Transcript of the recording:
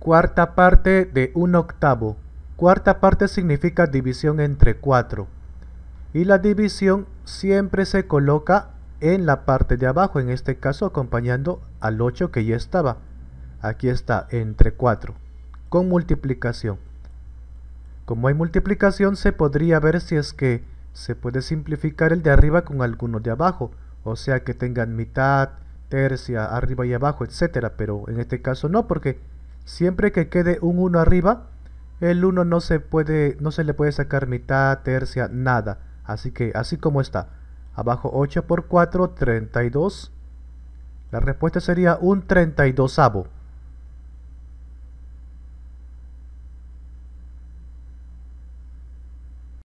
Cuarta parte de un octavo. Cuarta parte significa división entre cuatro. Y la división siempre se coloca en la parte de abajo, en este caso acompañando al 8 que ya estaba. Aquí está, entre 4, con multiplicación. Como hay multiplicación, se podría ver si es que se puede simplificar el de arriba con alguno de abajo, o sea que tengan mitad, tercia, arriba y abajo, etcétera, pero en este caso no, porque Siempre que quede un 1 arriba, el 1 no se puede, no se le puede sacar mitad, tercia, nada. Así que así como está. Abajo 8 por 4, 32. La respuesta sería un 32avo.